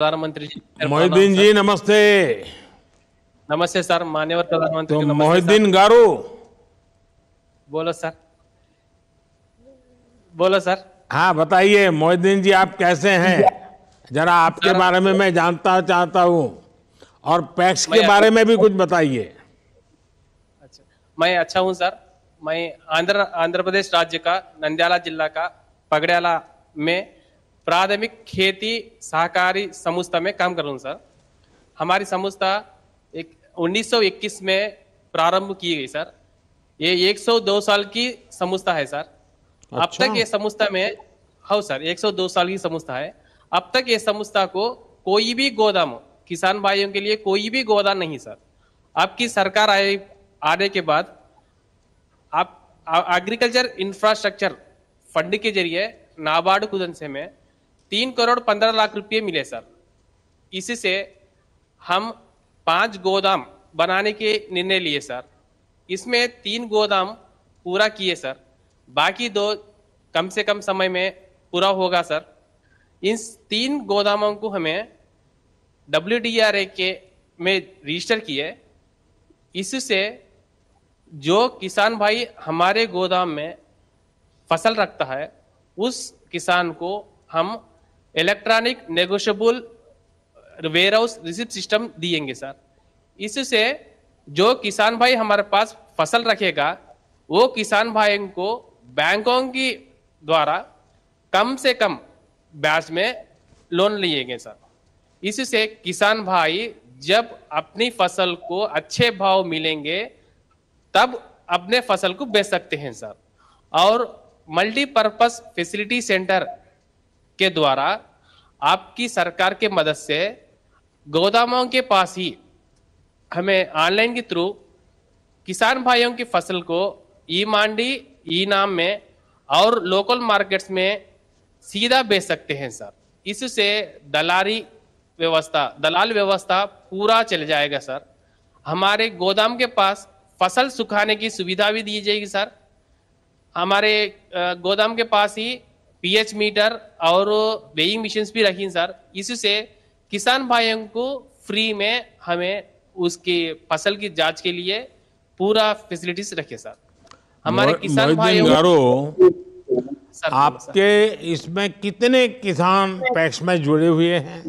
प्रधानमंत्री जी मोहिद्दीन जी नमस्ते नमस्ते सर मान्यवर प्रधानमंत्री तो मोहिद्दीन गारू बोलो सर बोलो सर हाँ बताइए मोहिद्दीन जी आप कैसे हैं जरा आपके बारे में मैं जानता चाहता हूँ और पैक्स के अच्छा बारे में भी कुछ बताइए अच्छा मैं अच्छा हूँ सर मैं आंध्र आंध्र प्रदेश राज्य का नंद्याला जिला का पगड़ियाला में प्राथमिक खेती सहकारी समूस्ता में काम कर रहा हूँ सर हमारी संस्था एक 1921 में प्रारंभ की गई सर ये 102 साल की समूस्ता है सर अच्छा। अब तक ये समूस्ता में हो हाँ, सर 102 साल की संस्था है अब तक ये संस्था को कोई भी गोदाम किसान भाइयों के लिए कोई भी गोदाम नहीं सर अब की सरकार आए आने के बाद आप एग्रीकल्चर इंफ्रास्ट्रक्चर फंड के जरिए नाबार्ड कुदन से में तीन करोड़ पंद्रह लाख रुपये मिले सर इससे हम पांच गोदाम बनाने के निर्णय लिए सर इसमें तीन गोदाम पूरा किए सर बाकी दो कम से कम समय में पूरा होगा सर इन तीन गोदामों को हमें डब्ल्यू के में रजिस्टर किए इससे जो किसान भाई हमारे गोदाम में फसल रखता है उस किसान को हम electronic negotiable warehouse receipt system दिएंगे सर इससे जो किसान भाई हमारे पास फसल रखेगा वो किसान भाई को बैंकों की द्वारा कम से कम ब्याज में लोन लिएंगे सर इससे किसान भाई जब अपनी फसल को अच्छे भाव मिलेंगे तब अपने फसल को बेच सकते हैं सर और मल्टीपर्पज फैसिलिटी सेंटर के द्वारा आपकी सरकार के मदद से गोदामों के पास ही हमें ऑनलाइन के थ्रू किसान भाइयों की फसल को ई मांडी ई नाम में और लोकल मार्केट्स में सीधा बेच सकते हैं सर इससे दलारी व्यवस्था दलाल व्यवस्था पूरा चल जाएगा सर हमारे गोदाम के पास फसल सुखाने की सुविधा भी दी जाएगी सर हमारे गोदाम के पास ही पीएच मीटर और वेइंग मशीन भी रखी सर इससे किसान भाइयों को फ्री में हमें उसकी फसल की जांच के लिए पूरा फैसिलिटीज रखे सर हमारे किसान भाइयों आपके इसमें कितने किसान पैक्स में जुड़े हुए हैं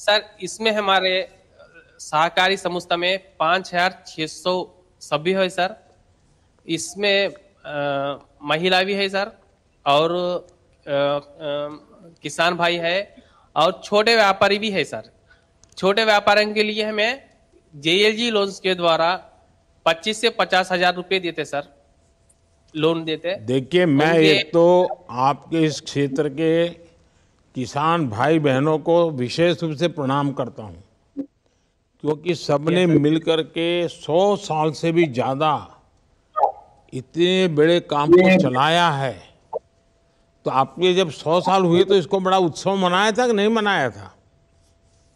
सर इसमें हमारे सहकारी संस्था में पाँच हजार छः सौ सभी है सर इसमें महिला भी है सर और आ, आ, किसान भाई है और छोटे व्यापारी भी है सर छोटे व्यापारियों के लिए हमें जी लोन्स के द्वारा 25 से पचास हजार रुपये देते सर लोन देते देखिए मैं एक तो आपके इस क्षेत्र के किसान भाई बहनों को विशेष रूप से प्रणाम करता हूँ क्योंकि सबने मिलकर के सौ साल से भी ज़्यादा इतने बड़े काम को चलाया है तो आपके जब सौ साल हुए तो इसको बड़ा उत्सव मनाया था कि नहीं मनाया था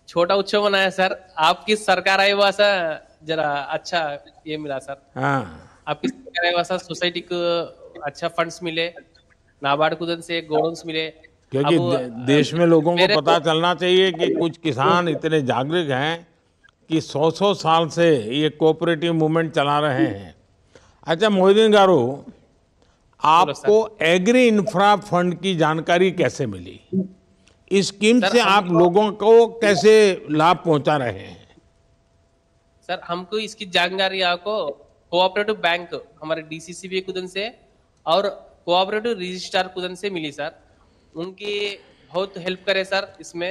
छोटा उत्सव मनाया सर आपकी सरकार आई हुआ सर जरा अच्छा ये मिला सर हाँ आपकी सरकार आई हुआ सर सोसाइटी को अच्छा फंड्स मिले नाबार्ड कुदन से मिले क्योंकि देश में लोगों को पता चलना चाहिए कि कुछ किसान इतने जागरूक हैं कि सौ सौ साल से ये कोऑपरेटिव मूवमेंट चला रहे हैं अच्छा मोहिदीन गारू आपको एग्री इंफ्रा फंड की जानकारी कैसे मिली इस स्कीम से आप तो- लोगों को कैसे लाभ पहुंचा रहे हैं सर हमको इसकी जानकारी आपको कोऑपरेटिव बैंक हमारे डीसीसीबी कुदन से और कोऑपरेटिव रजिस्ट्रार कुदन से मिली सर उनकी बहुत हेल्प करे सर इसमें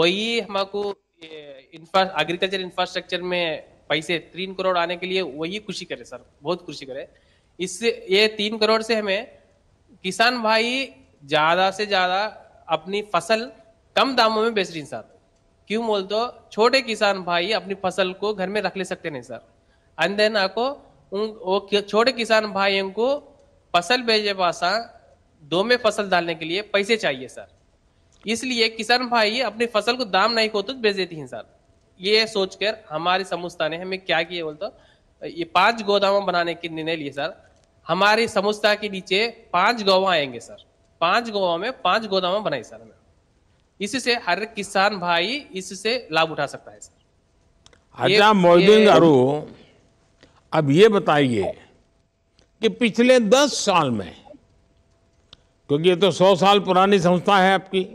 वही हमको इंफ्रा एग्रीकल्चर इंफ्रास्ट्रक्चर में पैसे तीन करोड़ आने के लिए वही खुशी करे सर बहुत खुशी करे इससे ये तीन करोड़ से हमें किसान भाई ज्यादा से ज्यादा अपनी फसल कम दामों में बेच रही सर क्यों बोल तो छोटे किसान भाई अपनी फसल को घर में रख ले सकते नहीं सर एंड देन आपको वो छोटे किसान भाइयों को फसल बेचे पासा दो में फसल डालने के लिए पैसे चाहिए सर इसलिए किसान भाई अपनी फसल को दाम नहीं खोते तो बेच देती हैं सर ये सोचकर हमारी समुस्ता ने हमें क्या किया बोलते तो, ये पांच गोदाम बनाने के निर्णय लिए सर हमारी समुस्ता के नीचे पांच गोवा आएंगे सर पांच गोवा में पांच गोदाम बनाई सर हमें इससे हर किसान भाई इससे लाभ उठा सकता है सर अच्छा मोदी अब ये बताइए कि पिछले दस साल में क्योंकि ये तो सौ साल पुरानी संस्था है आपकी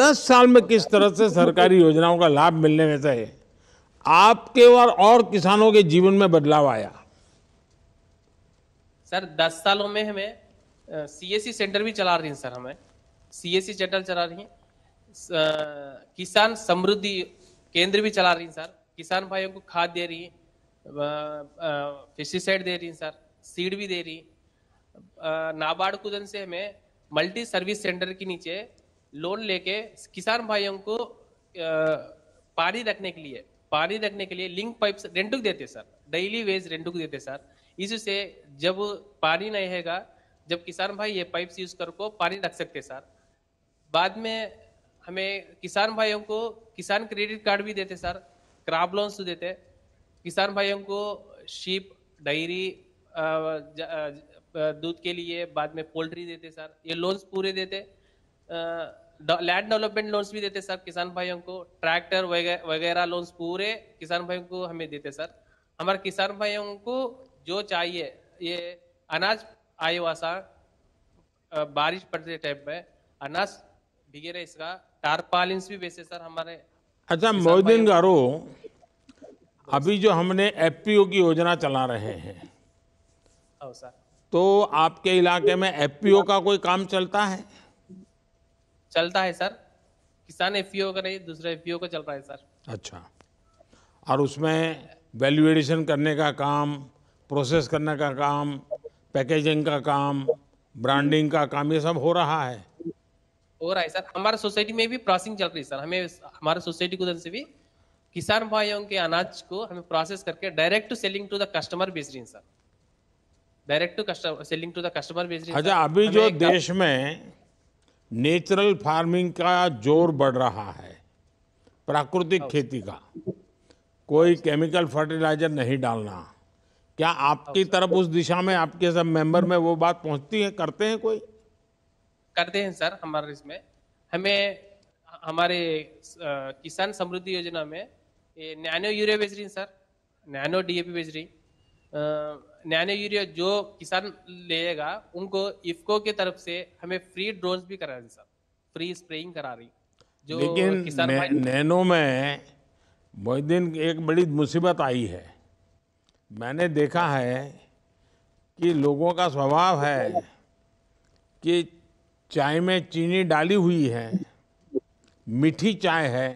दस साल में किस तरह से सरकारी योजनाओं का लाभ मिलने में से आपके और, और किसानों के जीवन में बदलाव आया सर दस सालों में हमें सी एस सी सेंटर भी चला रही हैं सर हमें सी एस सी सेंटर चला रही हैं किसान समृद्धि केंद्र भी चला रही हैं सर किसान भाइयों को खाद दे रही हैं पेस्टिसाइड दे रही हैं सर सीड भी दे रही नाबार्ड कुदन से हमें मल्टी सर्विस सेंटर के नीचे लोन लेके किसान भाइयों को पानी रखने के लिए पानी रखने के लिए लिंक पाइप रेंटुक देते सर डेली वेज रेंटुक देते सर इससे जब पानी नहीं रहेगा जब किसान भाई ये पाइप यूज करके पानी रख सकते सर बाद में हमें किसान भाइयों को किसान क्रेडिट कार्ड भी देते सर क्राप लोन्स देते किसान भाइयों को शीप डायरी दूध के लिए बाद में पोल्ट्री देते सर ये लोन्स पूरे देते लैंड डेवलपमेंट लोन्स भी देते सर किसान भाइयों को ट्रैक्टर वगैरह लोन्स पूरे किसान भाइयों को हमें देते सर हमारे किसान भाइयों को जो चाहिए ये अनाज आए वासा बारिश पड़ते टाइम में अनाज भीगे रहे इसका टारपालिन्स भी वैसे सर हमारे अच्छा मोहिदीन गारो अभी जो हमने एफपीओ की योजना चला रहे हैं सर तो आपके इलाके में एफपीओ का कोई काम चलता है चलता है सर किसान एफपीओ का नहीं दूसरे एफपीओ का चल रहा है सर अच्छा और उसमें वैल्यूएडिशन करने का काम प्रोसेस करने का काम पैकेजिंग का काम ब्रांडिंग का काम ये सब हो रहा है हो रहा है सर हमारे सोसाइटी में भी प्रोसेसिंग चल रही है सर हमें हमारे सोसाइटी की तरफ से भी किसान भाइयों के अनाज को हमें प्रोसेस करके direct to selling to the customer बेच रही sir direct to customer selling to the customer बेच रही अच्छा अभी जो देश में नेचुरल फार्मिंग का जोर बढ़ रहा है प्राकृतिक हाँ। खेती का कोई केमिकल फर्टिलाइजर नहीं डालना क्या आपकी हाँ, तरफ उस दिशा में आपके सब मेंबर में वो बात पहुंचती है करते हैं कोई करते हैं सर हमारे इसमें हमें हमारे किसान समृद्धि योजना में नैनो यूरिया बेच रही सर नैनो डीएपी बेच रही नैनो यूरिया जो किसान लेगा उनको इफको के तरफ से हमें फ्री ड्रोन भी करा रही सर फ्री स्प्रेइंग करा रही जो लेकिन किसान नैनो में दिन एक बड़ी मुसीबत आई है मैंने देखा है कि लोगों का स्वभाव है कि चाय में चीनी डाली हुई है मीठी चाय है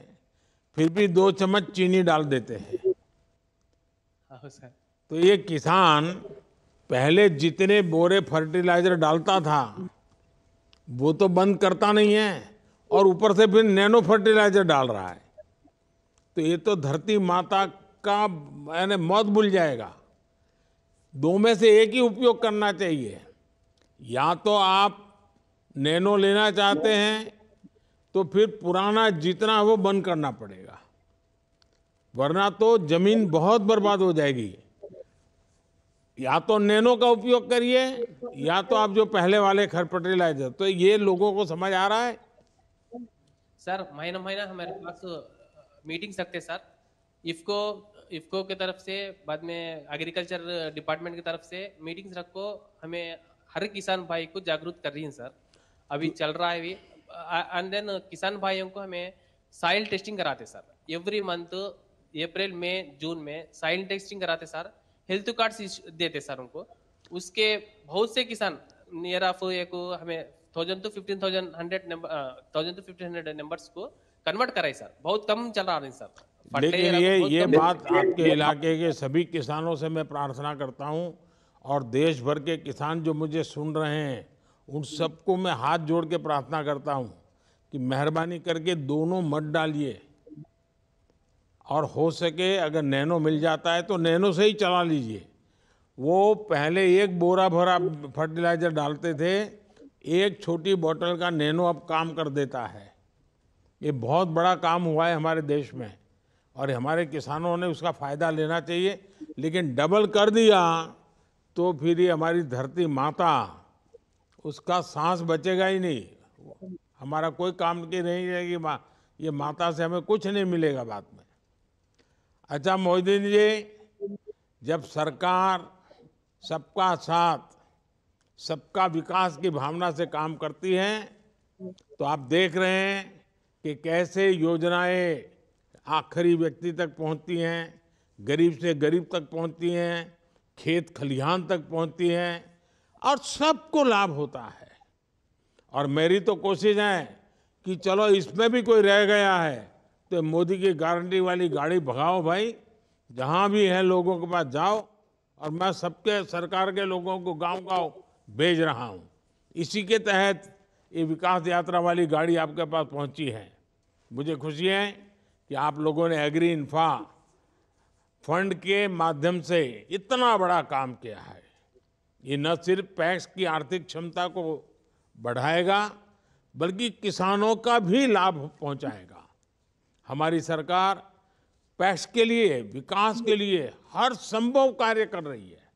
फिर भी दो चम्मच चीनी डाल देते हैं हाँ, तो ये किसान पहले जितने बोरे फर्टिलाइजर डालता था वो तो बंद करता नहीं है और ऊपर से फिर नैनो फर्टिलाइजर डाल रहा है तो ये तो धरती माता का यानी मौत भूल जाएगा दो में से एक ही उपयोग करना चाहिए या तो आप नैनो लेना चाहते हैं तो फिर पुराना जितना वो बंद करना पड़ेगा वरना तो जमीन बहुत बर्बाद हो जाएगी या तो नैनो का उपयोग करिए या तो आप जो पहले वाले खरपटे लाए थे तो ये लोगों को समझ आ रहा है सर महीना महीना हमारे पास मीटिंग सकते सर इफको इफको के तरफ से बाद में एग्रीकल्चर डिपार्टमेंट की तरफ से मीटिंग्स रखो हमें हर किसान भाई को जागरूक कर रही हैं सर अभी तो- चल रहा है अभी एंड देन किसान भाइयों को हमें साइल टेस्टिंग कराते सर एवरी मंथ अप्रैल में जून में साइल टेस्टिंग कराते सर हेल्थ कार्ड देते सर उनको उसके बहुत से किसान नियर ऑफ एक हमें thousand two fifteen thousand hundred number thousand two fifteen hundred numbers को कन्वर्ट कराए सर बहुत कम चल रहा है सर लेकिन ये ये बात आपके इलाके के सभी किसानों से मैं प्रार्थना करता हूँ और देश भर के किसान जो मुझे सुन रहे हैं उन सबको मैं हाथ जोड़ के प्रार्थना करता हूँ कि मेहरबानी करके दोनों मत डालिए और हो सके अगर नैनो मिल जाता है तो नैनो से ही चला लीजिए वो पहले एक बोरा भरा फर्टिलाइज़र डालते थे एक छोटी बोतल का नैनो अब काम कर देता है ये बहुत बड़ा काम हुआ है हमारे देश में और हमारे किसानों ने उसका फ़ायदा लेना चाहिए लेकिन डबल कर दिया तो फिर ये हमारी धरती माता उसका सांस बचेगा ही नहीं हमारा कोई काम की नहीं रहेगी माँ ये माता से हमें कुछ नहीं मिलेगा बाद में अच्छा मोहिदीन जी जब सरकार सबका साथ सबका विकास की भावना से काम करती है तो आप देख रहे हैं कि कैसे योजनाएं आखिरी व्यक्ति तक पहुंचती हैं गरीब से गरीब तक पहुंचती हैं खेत खलिहान तक पहुंचती हैं और सबको लाभ होता है और मेरी तो कोशिश है कि चलो इसमें भी कोई रह गया है तो मोदी की गारंटी वाली गाड़ी भगाओ भाई जहाँ भी है लोगों के पास जाओ और मैं सबके सरकार के लोगों को गांव गांव भेज रहा हूँ इसी के तहत ये विकास यात्रा वाली गाड़ी आपके पास पहुँची है मुझे खुशी है कि आप लोगों ने एग्री इन्फा फंड के माध्यम से इतना बड़ा काम किया है ये न सिर्फ पैक्स की आर्थिक क्षमता को बढ़ाएगा बल्कि किसानों का भी लाभ पहुंचाएगा हमारी सरकार पैक्स के लिए विकास के लिए हर संभव कार्य कर रही है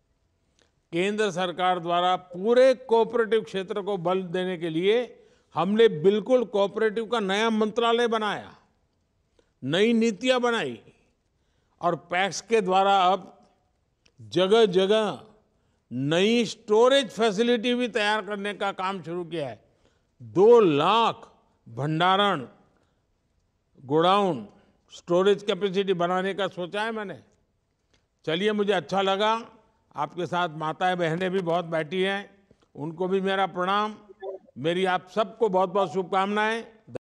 केंद्र सरकार द्वारा पूरे कोऑपरेटिव क्षेत्र को बल देने के लिए हमने बिल्कुल कोऑपरेटिव का नया मंत्रालय बनाया नई नीतियां बनाई और पैक्स के द्वारा अब जगह जगह नई स्टोरेज फैसिलिटी भी तैयार करने का काम शुरू किया है दो लाख भंडारण गोडाउन स्टोरेज कैपेसिटी बनाने का सोचा है मैंने चलिए मुझे अच्छा लगा आपके साथ माताएं बहनें भी बहुत बैठी हैं उनको भी मेरा प्रणाम मेरी आप सबको बहुत बहुत शुभकामनाएं